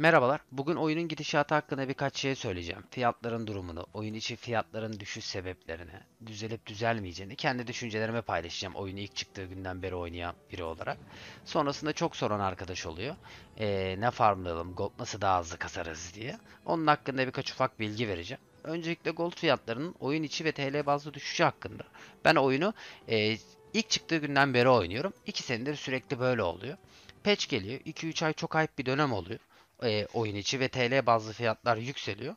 Merhabalar, bugün oyunun gidişatı hakkında birkaç şey söyleyeceğim. Fiyatların durumunu, oyun içi fiyatların düşüş sebeplerini, düzelip düzelmeyeceğini kendi düşüncelerime paylaşacağım. Oyunu ilk çıktığı günden beri oynayan biri olarak. Sonrasında çok soran arkadaş oluyor. Ee, ne farmlayalım, gold nasıl daha hızlı kasarız diye. Onun hakkında birkaç ufak bilgi vereceğim. Öncelikle gold fiyatlarının oyun içi ve TL bazlı düşüşü hakkında. Ben oyunu e, ilk çıktığı günden beri oynuyorum. 2 senedir sürekli böyle oluyor. Patch geliyor. 2-3 ay çok ayıp bir dönem oluyor e, oyun içi ve TL bazlı fiyatlar yükseliyor.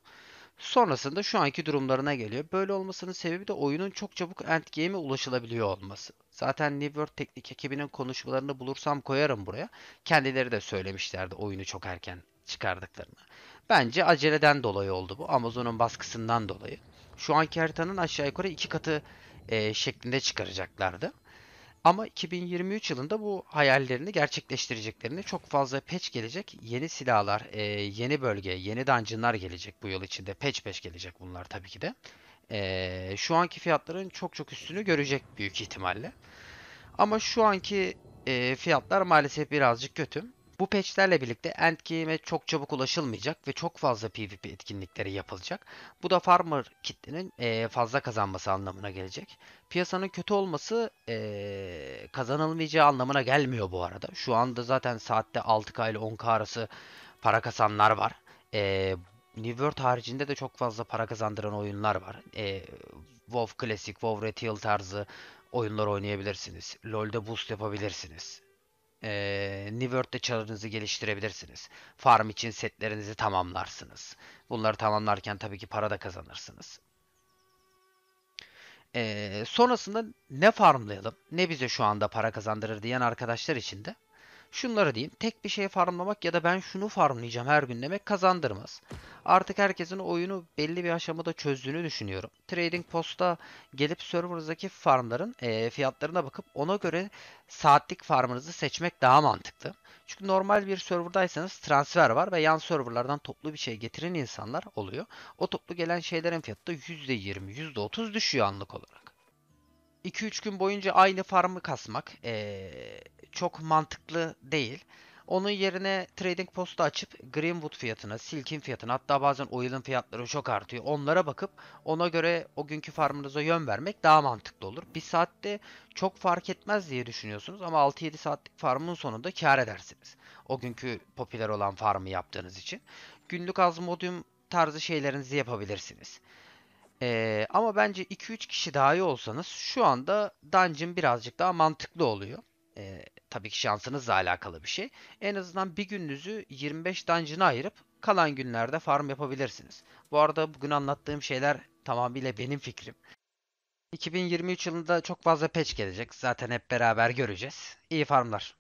Sonrasında şu anki durumlarına geliyor. Böyle olmasının sebebi de oyunun çok çabuk endgame'e ulaşılabiliyor olması. Zaten New World teknik ekibinin konuşmalarını bulursam koyarım buraya. Kendileri de söylemişlerdi oyunu çok erken çıkardıklarını. Bence aceleden dolayı oldu bu. Amazon'un baskısından dolayı. Şu anki haritanın aşağı yukarı iki katı e, şeklinde çıkaracaklardı. Ama 2023 yılında bu hayallerini gerçekleştireceklerini çok fazla patch gelecek. Yeni silahlar, e, yeni bölge, yeni dungeonlar gelecek bu yıl içinde. Patch patch gelecek bunlar tabii ki de. E, şu anki fiyatların çok çok üstünü görecek büyük ihtimalle. Ama şu anki e, fiyatlar maalesef birazcık kötü. Bu patchlerle birlikte endgame'e çok çabuk ulaşılmayacak ve çok fazla PvP etkinlikleri yapılacak. Bu da farmer kitlenin e, fazla kazanması anlamına gelecek. Piyasanın kötü olması e, kazanılmayacağı anlamına gelmiyor bu arada. Şu anda zaten saatte 6K ile 10K arası para kasanlar var. E, New World haricinde de çok fazla para kazandıran oyunlar var. E, WoW Classic, WoW Retail tarzı oyunlar oynayabilirsiniz. LoL'de boost yapabilirsiniz e, New World'de çalınızı geliştirebilirsiniz. Farm için setlerinizi tamamlarsınız. Bunları tamamlarken tabii ki para da kazanırsınız. E, sonrasında ne farmlayalım ne bize şu anda para kazandırır diyen arkadaşlar için de Şunları diyeyim. Tek bir şey farmlamak ya da ben şunu farmlayacağım her gün demek kazandırmaz. Artık herkesin oyunu belli bir aşamada çözdüğünü düşünüyorum. Trading Post'a gelip server'daki farmların e, fiyatlarına bakıp ona göre saatlik farmınızı seçmek daha mantıklı. Çünkü normal bir server'daysanız transfer var ve yan server'lardan toplu bir şey getiren insanlar oluyor. O toplu gelen şeylerin fiyatı da %20, %30 düşüyor anlık olarak. 2-3 gün boyunca aynı farmı kasmak, ee, çok mantıklı değil. Onun yerine trading postu açıp Greenwood fiyatına, Silk'in fiyatına hatta bazen oil'in fiyatları çok artıyor. Onlara bakıp ona göre o günkü farmınıza yön vermek daha mantıklı olur. Bir saatte çok fark etmez diye düşünüyorsunuz ama 6-7 saatlik farmın sonunda kar edersiniz. O günkü popüler olan farmı yaptığınız için. Günlük az azmodium tarzı şeylerinizi yapabilirsiniz. Ee, ama bence 2-3 kişi daha iyi olsanız şu anda dungeon birazcık daha mantıklı oluyor. Tabii ki şansınızla alakalı bir şey. En azından bir gününüzü 25 dungeon'a ayırıp kalan günlerde farm yapabilirsiniz. Bu arada bugün anlattığım şeyler tamamıyla benim fikrim. 2023 yılında çok fazla patch gelecek. Zaten hep beraber göreceğiz. İyi farmlar.